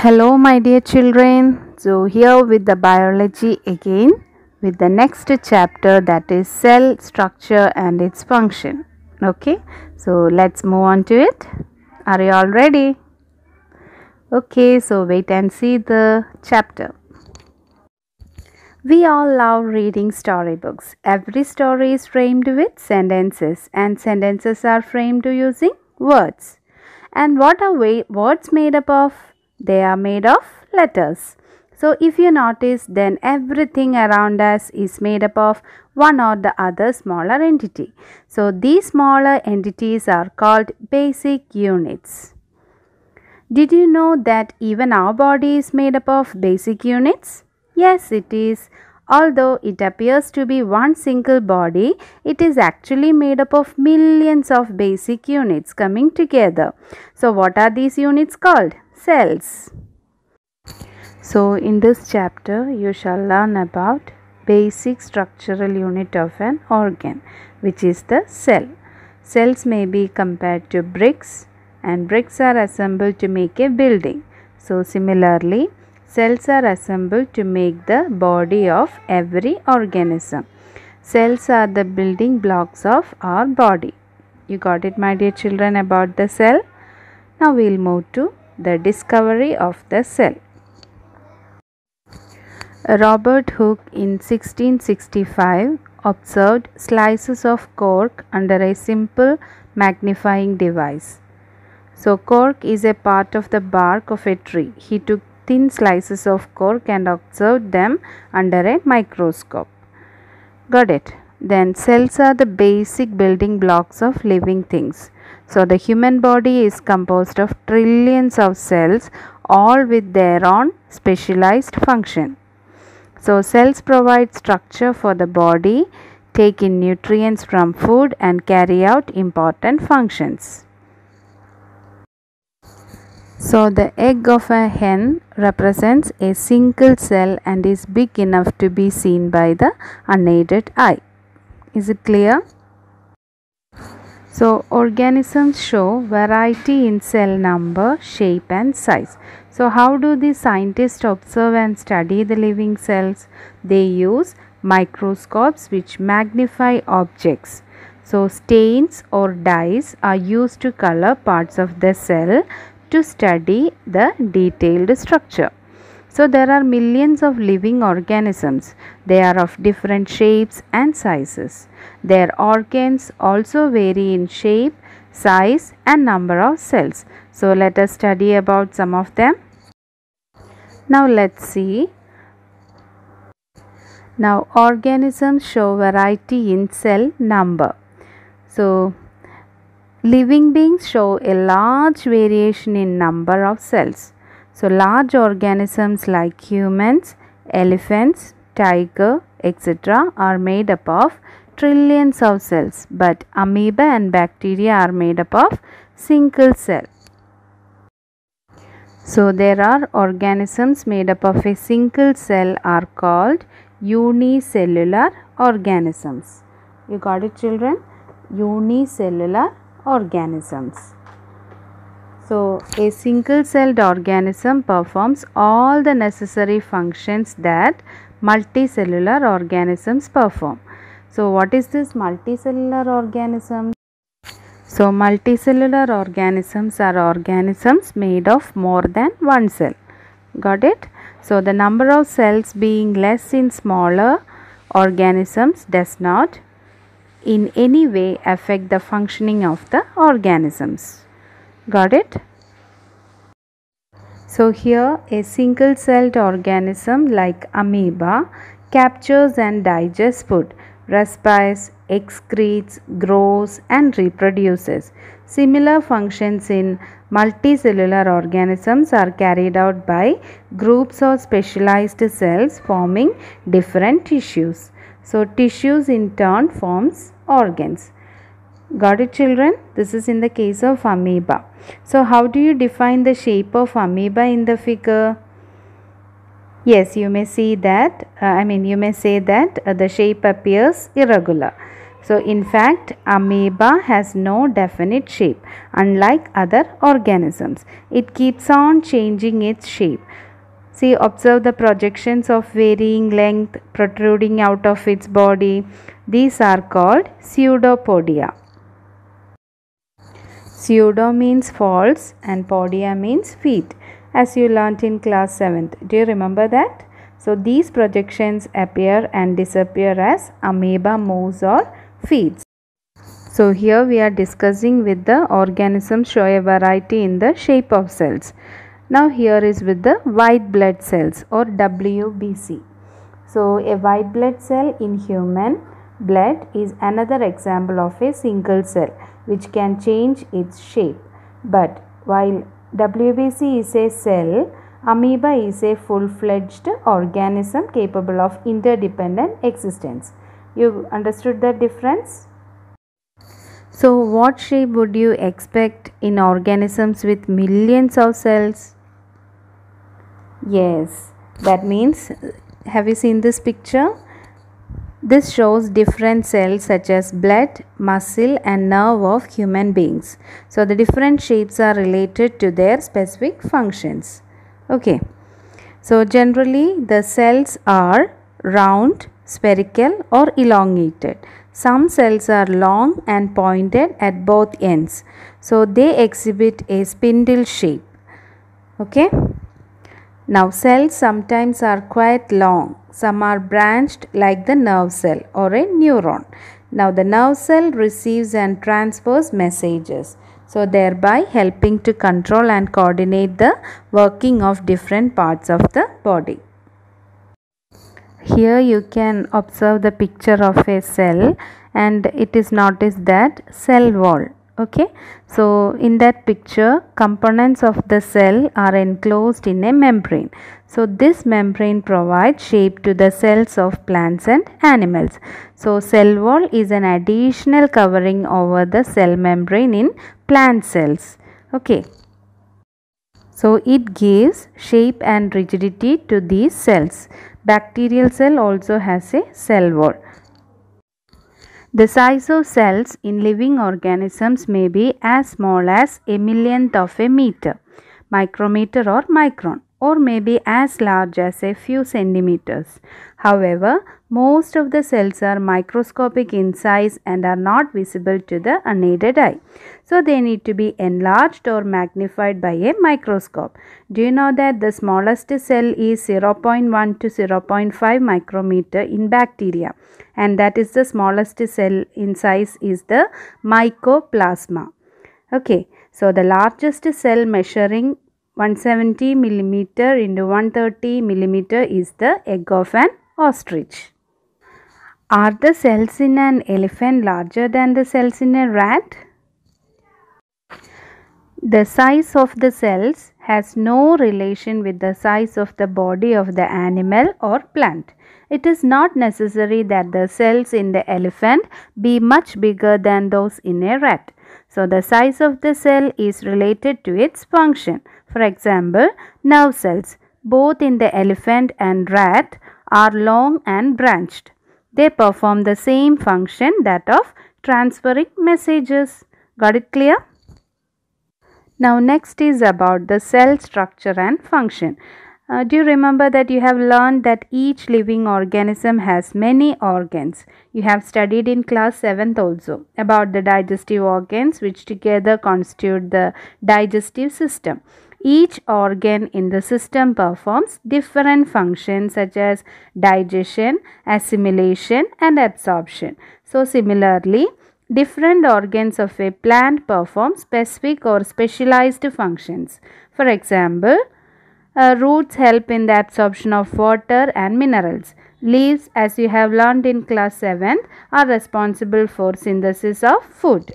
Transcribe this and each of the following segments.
Hello my dear children. So here with the biology again with the next chapter that is cell structure and its function. Okay. So let's move on to it. Are you all ready? Okay. So wait and see the chapter. We all love reading storybooks. Every story is framed with sentences and sentences are framed using words. And what are words made up of? They are made of letters. So if you notice then everything around us is made up of one or the other smaller entity. So these smaller entities are called basic units. Did you know that even our body is made up of basic units? Yes, it is. Although it appears to be one single body, it is actually made up of millions of basic units coming together. So what are these units called? cells. So in this chapter you shall learn about basic structural unit of an organ which is the cell. Cells may be compared to bricks and bricks are assembled to make a building. So similarly cells are assembled to make the body of every organism. Cells are the building blocks of our body. You got it my dear children about the cell. Now we will move to the discovery of the cell. Robert Hooke in 1665 observed slices of cork under a simple magnifying device. So cork is a part of the bark of a tree. He took thin slices of cork and observed them under a microscope. Got it? Then cells are the basic building blocks of living things. So the human body is composed of trillions of cells all with their own specialized function. So cells provide structure for the body, take in nutrients from food and carry out important functions. So the egg of a hen represents a single cell and is big enough to be seen by the unaided eye. Is it clear? So organisms show variety in cell number, shape and size. So how do the scientists observe and study the living cells? They use microscopes which magnify objects. So stains or dyes are used to color parts of the cell to study the detailed structure. So there are millions of living organisms. They are of different shapes and sizes. Their organs also vary in shape, size and number of cells. So let us study about some of them. Now let's see. Now organisms show variety in cell number. So living beings show a large variation in number of cells. So large organisms like humans, elephants, tiger, etc. are made up of trillions of cells but amoeba and bacteria are made up of single cell. So there are organisms made up of a single cell are called unicellular organisms. You got it children? Unicellular organisms. So, a single celled organism performs all the necessary functions that multicellular organisms perform. So, what is this multicellular organism? So, multicellular organisms are organisms made of more than one cell. Got it? So, the number of cells being less in smaller organisms does not in any way affect the functioning of the organisms got it so here a single celled organism like amoeba captures and digests food respires excretes grows and reproduces similar functions in multicellular organisms are carried out by groups of specialized cells forming different tissues so tissues in turn forms organs Got it children? This is in the case of amoeba. So how do you define the shape of amoeba in the figure? Yes, you may see that, uh, I mean you may say that uh, the shape appears irregular. So in fact, amoeba has no definite shape unlike other organisms. It keeps on changing its shape. See, observe the projections of varying length protruding out of its body. These are called pseudopodia. Pseudo means false and podia means feet as you learnt in class 7th. Do you remember that? So these projections appear and disappear as amoeba moves or feeds. So here we are discussing with the organisms show a variety in the shape of cells. Now here is with the white blood cells or WBC. So a white blood cell in human blood is another example of a single cell which can change its shape. But while WBC is a cell, amoeba is a full-fledged organism capable of interdependent existence. You understood the difference? So what shape would you expect in organisms with millions of cells? Yes, that means have you seen this picture? This shows different cells such as blood, muscle and nerve of human beings. So the different shapes are related to their specific functions. Okay. So generally the cells are round, spherical or elongated. Some cells are long and pointed at both ends. So they exhibit a spindle shape. Okay. Now cells sometimes are quite long. Some are branched like the nerve cell or a neuron. Now the nerve cell receives and transfers messages. So thereby helping to control and coordinate the working of different parts of the body. Here you can observe the picture of a cell and it is noticed that cell wall okay so in that picture components of the cell are enclosed in a membrane so this membrane provides shape to the cells of plants and animals so cell wall is an additional covering over the cell membrane in plant cells okay so it gives shape and rigidity to these cells bacterial cell also has a cell wall the size of cells in living organisms may be as small as a millionth of a meter, micrometer or micron or may be as large as a few centimeters. However, most of the cells are microscopic in size and are not visible to the unaided eye. So they need to be enlarged or magnified by a microscope. Do you know that the smallest cell is 0.1 to 0.5 micrometer in bacteria and that is the smallest cell in size is the mycoplasma. Okay, so the largest cell measuring 170 millimeter into 130 millimeter is the egg of an ostrich. Are the cells in an elephant larger than the cells in a rat? The size of the cells has no relation with the size of the body of the animal or plant. It is not necessary that the cells in the elephant be much bigger than those in a rat. So the size of the cell is related to its function. For example, nerve cells both in the elephant and rat are long and branched. They perform the same function that of transferring messages. Got it clear? Now next is about the cell structure and function. Uh, do you remember that you have learned that each living organism has many organs? You have studied in class 7th also about the digestive organs which together constitute the digestive system. Each organ in the system performs different functions such as digestion, assimilation and absorption. So similarly, Different organs of a plant perform specific or specialized functions. For example, uh, roots help in the absorption of water and minerals. Leaves, as you have learned in class 7, are responsible for synthesis of food.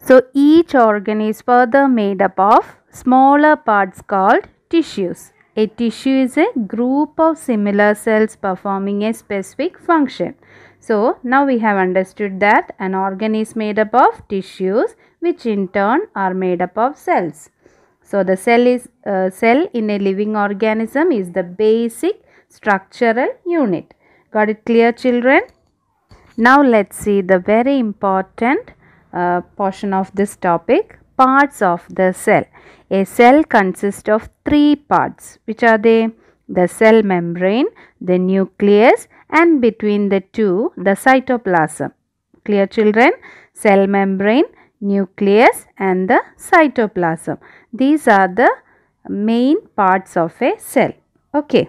So each organ is further made up of smaller parts called tissues. A tissue is a group of similar cells performing a specific function. So now we have understood that an organ is made up of tissues which in turn are made up of cells. So the cell is uh, cell in a living organism is the basic structural unit. Got it clear children? Now let's see the very important uh, portion of this topic parts of the cell. A cell consists of three parts which are they? The cell membrane, the nucleus and between the two the cytoplasm. Clear children? Cell membrane, nucleus and the cytoplasm. These are the main parts of a cell. Okay.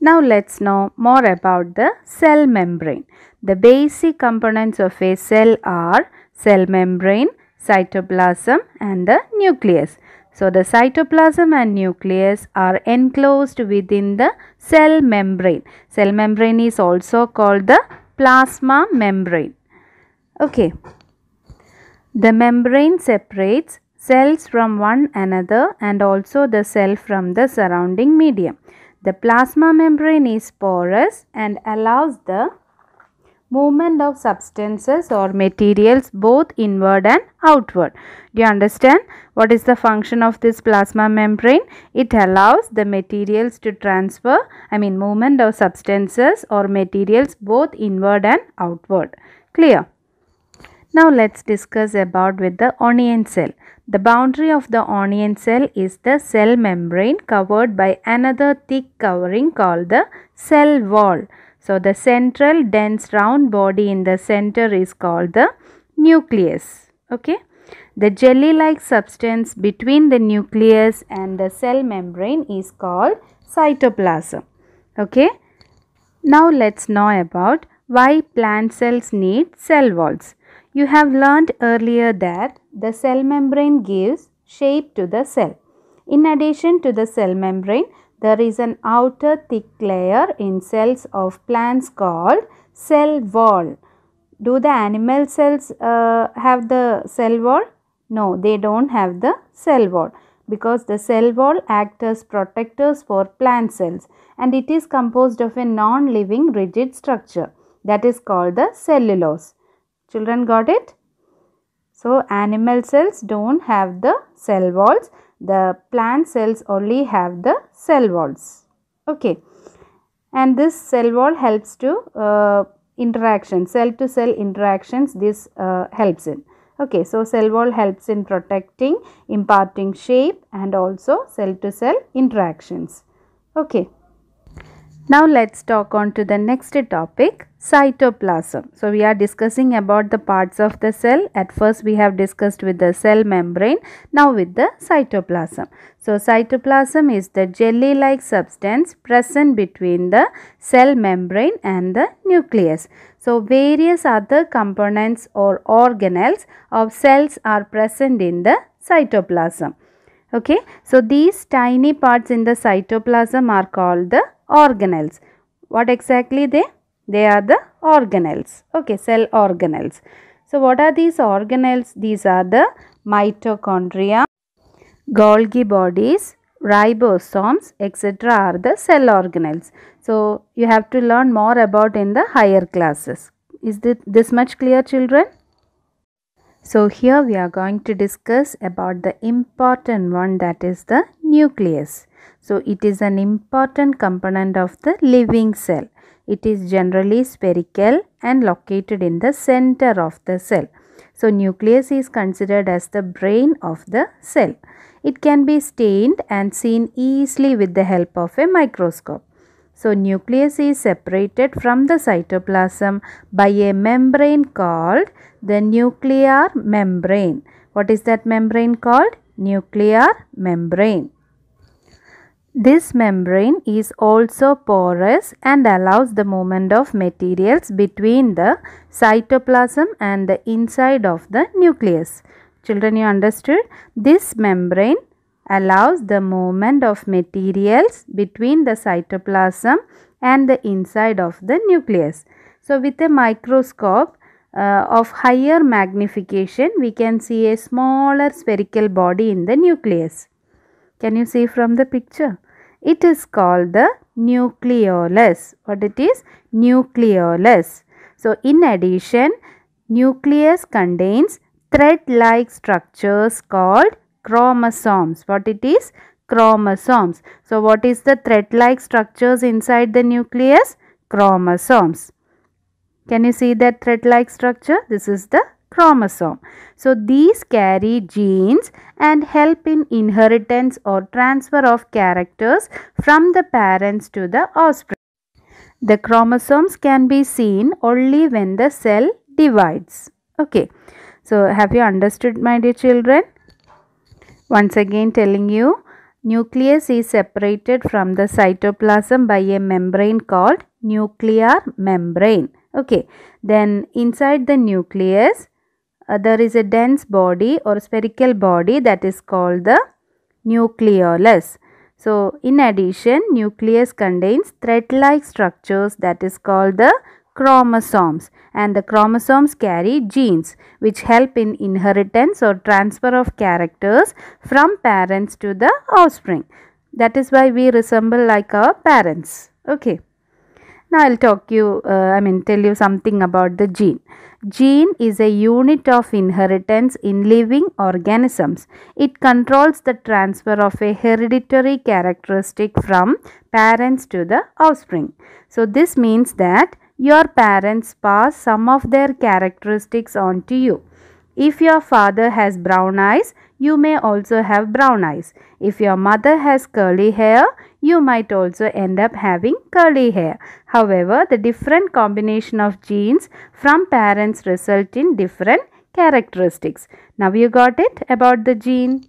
Now let's know more about the cell membrane. The basic components of a cell are cell membrane, cytoplasm and the nucleus. So the cytoplasm and nucleus are enclosed within the cell membrane. Cell membrane is also called the plasma membrane. Okay. The membrane separates cells from one another and also the cell from the surrounding medium. The plasma membrane is porous and allows the movement of substances or materials both inward and outward. Do you understand what is the function of this plasma membrane? It allows the materials to transfer, I mean movement of substances or materials both inward and outward. Clear? Now let's discuss about with the onion cell. The boundary of the onion cell is the cell membrane covered by another thick covering called the cell wall. So the central dense round body in the center is called the nucleus. Okay. The jelly-like substance between the nucleus and the cell membrane is called cytoplasm. Okay. Now let's know about why plant cells need cell walls. You have learned earlier that the cell membrane gives shape to the cell. In addition to the cell membrane, there is an outer thick layer in cells of plants called cell wall. Do the animal cells uh, have the cell wall? No, they don't have the cell wall because the cell wall acts as protectors for plant cells and it is composed of a non-living rigid structure that is called the cellulose. Children got it? So, animal cells don't have the cell walls the plant cells only have the cell walls okay and this cell wall helps to uh, interaction cell to cell interactions this uh, helps in okay so cell wall helps in protecting imparting shape and also cell to cell interactions okay now let's talk on to the next topic cytoplasm. So we are discussing about the parts of the cell. At first we have discussed with the cell membrane. Now with the cytoplasm. So cytoplasm is the jelly like substance present between the cell membrane and the nucleus. So various other components or organelles of cells are present in the cytoplasm. Okay. So these tiny parts in the cytoplasm are called the organelles. What exactly they? They are the organelles. Okay, cell organelles. So, what are these organelles? These are the mitochondria, Golgi bodies, ribosomes, etc. are the cell organelles. So, you have to learn more about in the higher classes. Is this much clear children? So, here we are going to discuss about the important one that is the nucleus. So it is an important component of the living cell. It is generally spherical and located in the center of the cell. So nucleus is considered as the brain of the cell. It can be stained and seen easily with the help of a microscope. So nucleus is separated from the cytoplasm by a membrane called the nuclear membrane. What is that membrane called? Nuclear membrane. This membrane is also porous and allows the movement of materials between the cytoplasm and the inside of the nucleus. Children, you understood? This membrane allows the movement of materials between the cytoplasm and the inside of the nucleus. So, with a microscope, uh, of higher magnification we can see a smaller spherical body in the nucleus. Can you see from the picture? It is called the nucleolus. What it is? Nucleolus. So, in addition, nucleus contains thread-like structures called chromosomes. What it is? Chromosomes. So, what is the thread-like structures inside the nucleus? Chromosomes. Can you see that thread-like structure? This is the chromosome. So these carry genes and help in inheritance or transfer of characters from the parents to the offspring. The chromosomes can be seen only when the cell divides. Okay. So have you understood my dear children? Once again telling you nucleus is separated from the cytoplasm by a membrane called nuclear membrane. Okay. Then inside the nucleus uh, there is a dense body or spherical body that is called the nucleolus. So, in addition, nucleus contains thread-like structures that is called the chromosomes and the chromosomes carry genes which help in inheritance or transfer of characters from parents to the offspring. That is why we resemble like our parents. Okay. Now I'll talk you, uh, I mean tell you something about the gene. Gene is a unit of inheritance in living organisms. It controls the transfer of a hereditary characteristic from parents to the offspring. So this means that your parents pass some of their characteristics on to you. If your father has brown eyes, you may also have brown eyes. If your mother has curly hair, you might also end up having curly hair. However, the different combination of genes from parents result in different characteristics. Now you got it about the gene.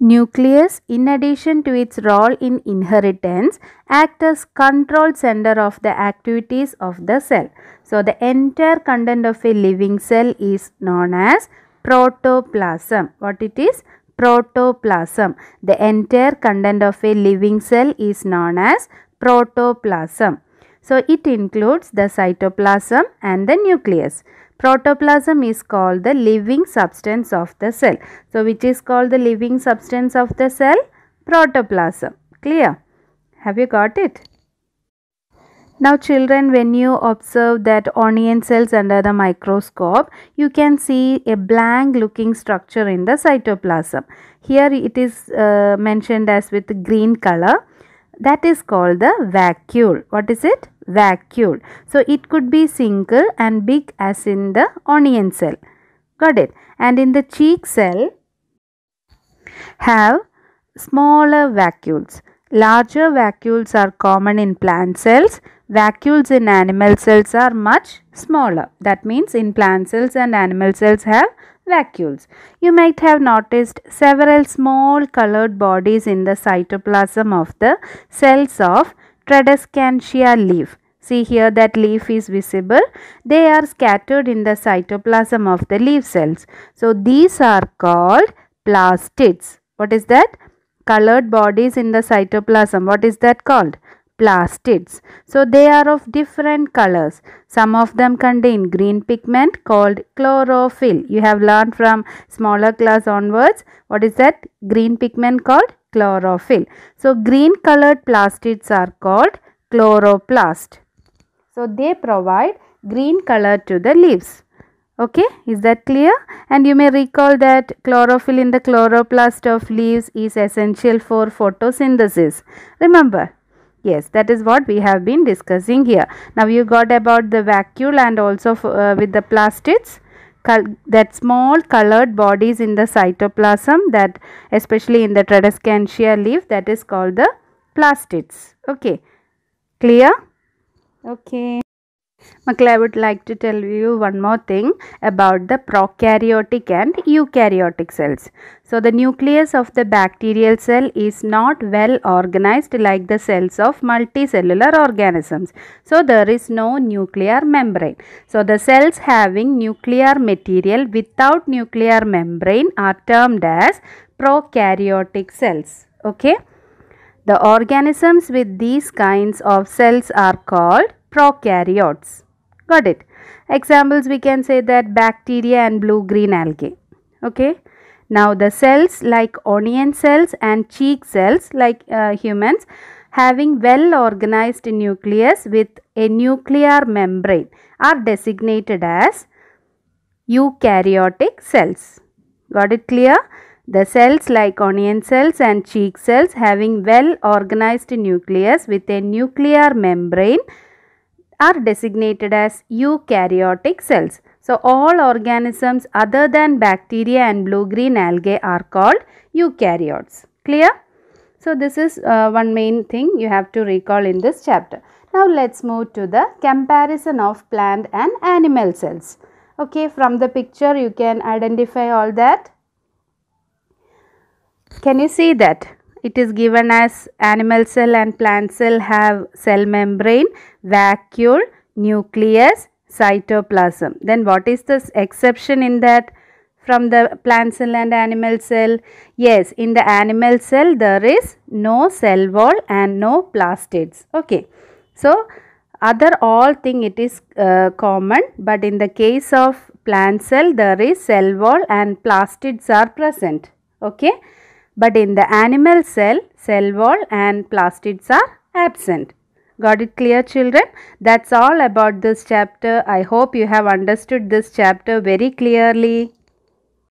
Nucleus, in addition to its role in inheritance, act as control center of the activities of the cell. So, the entire content of a living cell is known as protoplasm. What it is? protoplasm. The entire content of a living cell is known as protoplasm. So it includes the cytoplasm and the nucleus. Protoplasm is called the living substance of the cell. So which is called the living substance of the cell? Protoplasm. Clear? Have you got it? Now children when you observe that onion cells under the microscope you can see a blank looking structure in the cytoplasm. Here it is uh, mentioned as with green color that is called the vacuole. What is it? Vacuole. So it could be single and big as in the onion cell. Got it? And in the cheek cell have smaller vacuoles. Larger vacuoles are common in plant cells vacuoles in animal cells are much smaller. That means in plant cells and animal cells have vacuoles. You might have noticed several small colored bodies in the cytoplasm of the cells of Tradescantia leaf. See here that leaf is visible. They are scattered in the cytoplasm of the leaf cells. So these are called plastids. What is that? Colored bodies in the cytoplasm. What is that called? plastids. So they are of different colors. Some of them contain green pigment called chlorophyll. You have learned from smaller class onwards. What is that green pigment called? Chlorophyll. So green colored plastids are called chloroplast. So they provide green color to the leaves. Okay, is that clear? And you may recall that chlorophyll in the chloroplast of leaves is essential for photosynthesis. Remember, Yes, that is what we have been discussing here. Now you got about the vacuole and also uh, with the plastids that small colored bodies in the cytoplasm that especially in the tradescantia leaf that is called the plastids. Okay, clear? Okay. Mostly, I would like to tell you one more thing about the prokaryotic and eukaryotic cells. So, the nucleus of the bacterial cell is not well organized like the cells of multicellular organisms. So, there is no nuclear membrane. So, the cells having nuclear material without nuclear membrane are termed as prokaryotic cells. Okay. The organisms with these kinds of cells are called prokaryotes. Got it? Examples we can say that bacteria and blue-green algae. Okay. Now the cells like onion cells and cheek cells like uh, humans having well organized nucleus with a nuclear membrane are designated as eukaryotic cells. Got it clear? The cells like onion cells and cheek cells having well organized nucleus with a nuclear membrane are designated as eukaryotic cells. So, all organisms other than bacteria and blue-green algae are called eukaryotes. Clear? So, this is uh, one main thing you have to recall in this chapter. Now, let's move to the comparison of plant and animal cells. Okay, from the picture you can identify all that. Can you see that? It is given as animal cell and plant cell have cell membrane, vacuole, nucleus, cytoplasm. Then what is the exception in that from the plant cell and animal cell? Yes, in the animal cell there is no cell wall and no plastids. Okay. So, other all thing it is uh, common but in the case of plant cell there is cell wall and plastids are present. Okay. But in the animal cell, cell wall and plastids are absent. Got it clear children? That's all about this chapter. I hope you have understood this chapter very clearly.